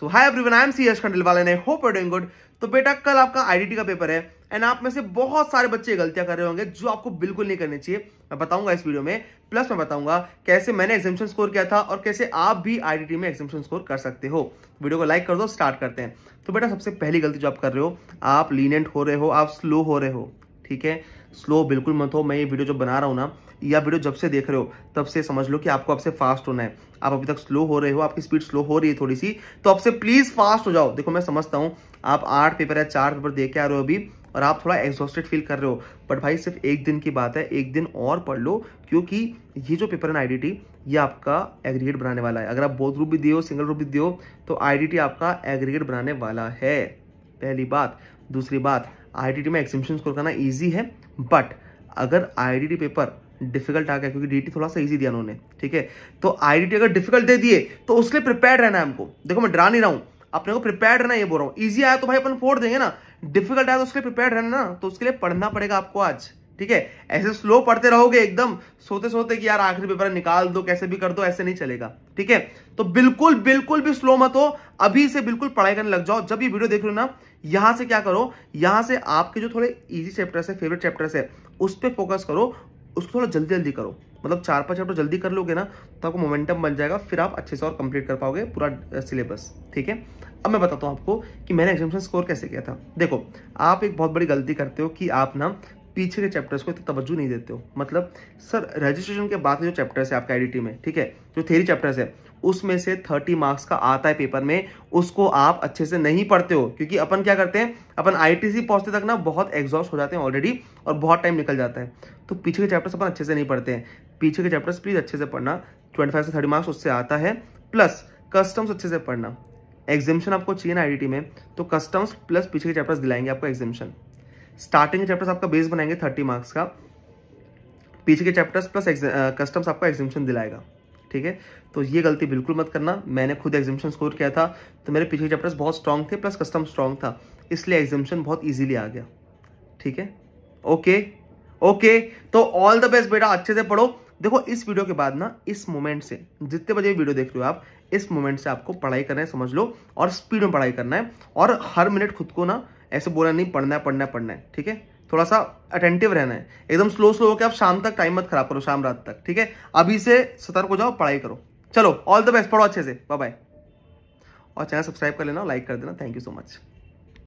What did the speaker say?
so hi everyone I am C S Khandelwal and I hope doing good तो बेटा कल आपका IDT का पेपर है एंड आप में से बहुत सारे बच्चे गलतियां कर रहे होंगे जो आपको बिल्कुल नहीं करनी चाहिए मैं बताऊंगा इस वीडियो में प्लस मैं बताऊंगा कैसे मैंने एग्जामेशन स्कोर किया था और कैसे आप भी आईडीटी में एग्जामेशन स्कोर कर सकते हो वीडियो को लाइक कर दो स्टार्ट करते हैं तो बेटा सबसे पहली गलती जो आप कर रहे हो आप लीनेंट हो रहे हो आप स्लो हो रहे हो ठीक है स्लो बिल्कुल मत हो मैं ये वीडियो जो बना रहा हूँ ना या वीडियो जब से देख रहे हो तब से समझ लो कि आपको आपसे फास्ट होना है आप अभी तक स्लो हो रहे हो आपकी स्पीड स्लो हो रही है थोड़ी सी तो आपसे प्लीज फास्ट हो जाओ देखो मैं समझता हूँ आप आठ पेपर या चार पेपर दे के आ रहे हो अभी और आप थोड़ा एग्जॉस्टेड फील कर रहे हो बट भाई सिर्फ एक दिन की बात है एक दिन और पढ़ लो क्योंकि ये जो पेपर है ना आई ये आपका एग्रीगेट बनाने वाला है अगर आप बहुत रूप भी दियो सिंगल रूप भी दियो तो आई आपका एग्रीगेट बनाने वाला है पहली बात दूसरी बात आई में एक्सिबिशन स्कोर करना ईजी है बट अगर आई पेपर डिफिकल्ट आ गया क्योंकि डी थोड़ा सा ईजी दिया उन्होंने ठीक है तो आई अगर डिफिकल्ट दे दिए तो उसके लिए प्रिपेयर रहना है हमको देखो मैं डरा नहीं रहा हूँ अपने को प्रिपेयर रहना ये बोल रहा हूँ ईजी आया तो भाई अपन फोड़ देंगे ना डिफिकल्ट आया तो उसके लिए प्रिपेयर रहना ना तो उसके लिए पढ़ना पड़ेगा आपको आज ठीक है ऐसे स्लो पढ़ते रहोगे एकदम सोते सोते कि यार आखिरी पेपर निकाल दो कैसे भी कर दो ऐसे नहीं चलेगा ठीक है तो बिल्कुल बिल्कुल भी स्लो मत हो अभी से बिल्कुल पढ़ाई करने लग जाओ जब ये वीडियो देख रहे हो ना यहां से क्या करो यहां से आपके जो थोड़े इजी चैप्टर्स है फेवरेट चैप्टर्स है उस पर फोकस करो उसको थोड़ा जल्दी जल्दी करो मतलब चार पाँच चैप्टर जल्दी कर लोगे ना तो आपको मोमेंटम बन जाएगा फिर आप अच्छे से और कंप्लीट कर पाओगे पूरा सिलेबस ठीक है अब मैं बताता हूँ आपको कि मैंने एग्जामेशन स्कोर कैसे किया था देखो आप एक बहुत बड़ी गलती करते हो कि आप ना पीछे के चैप्टर्स को इतनी तवज्जो नहीं देते हो मतलब सर रजिस्ट्रेशन के बाद जो चैप्टर्स है आपका आईडीटी में ठीक है जो थेरी चैप्टर्स है उसमें से थर्टी मार्क्स का आता है पेपर में उसको आप अच्छे से नहीं पढ़ते हो क्योंकि अपन क्या करते हैं अपन आईटीसी पहुंचते तक ना बहुत एग्जॉस्ट हो जाते हैं ऑलरेडी और बहुत टाइम निकल जाता है तो पीछे के चैप्टर्स अपन अच्छे से नहीं पढ़ते हैं पीछे के चैप्टर्स प्लीज़ अच्छे से पढ़ना ट्वेंटी फाइव से थर्टी मार्क्स उससे आता है प्लस कस्टम्स अच्छे से पढ़ना एग्जामेशन आपको चाहिए ना आई में तो कस्टम्स प्लस पीछे के चैप्टर्स दिलाएंगे आपको एग्जिमिशन स्टार्टिंग चैप्टर्स आपका बेस बनाएंगे थर्टी मार्क्स का पीछे के चैप्टर्स प्लस कस्टम्स आपका एग्जिबिशन दिलाएगा ठीक है तो ये गलती बिल्कुल मत करना मैंने खुद एग्जिबिशन स्कोर किया था तो मेरे पीछे चैप्टर्स बहुत स्ट्रॉन्ग थे प्लस कस्टम स्ट्रॉन्ग था इसलिए एग्जिबिशन बहुत ईजिली आ गया ठीक है ओके ओके तो ऑल द बेस्ट बेटा अच्छे से पढ़ो देखो इस वीडियो के बाद ना इस मोमेंट से जितने बजे वीडियो देख रहे हो आप इस मोमेंट से आपको पढ़ाई करना है समझ लो और स्पीड में पढ़ाई करना है और हर मिनट खुद को ना ऐसे बोला नहीं पढ़ना है पढ़ना है पढ़ना है ठीक है थोड़ा सा अटेंटिव रहना है एकदम स्लो स्लो होकर आप शाम तक टाइम मत खराब करो शाम रात तक ठीक है अभी से सतर्क हो जाओ पढ़ाई करो चलो ऑल द बेस्ट पढ़ो अच्छे से बाय बाय और चैनल सब्सक्राइब कर लेना लाइक कर देना थैंक यू सो मच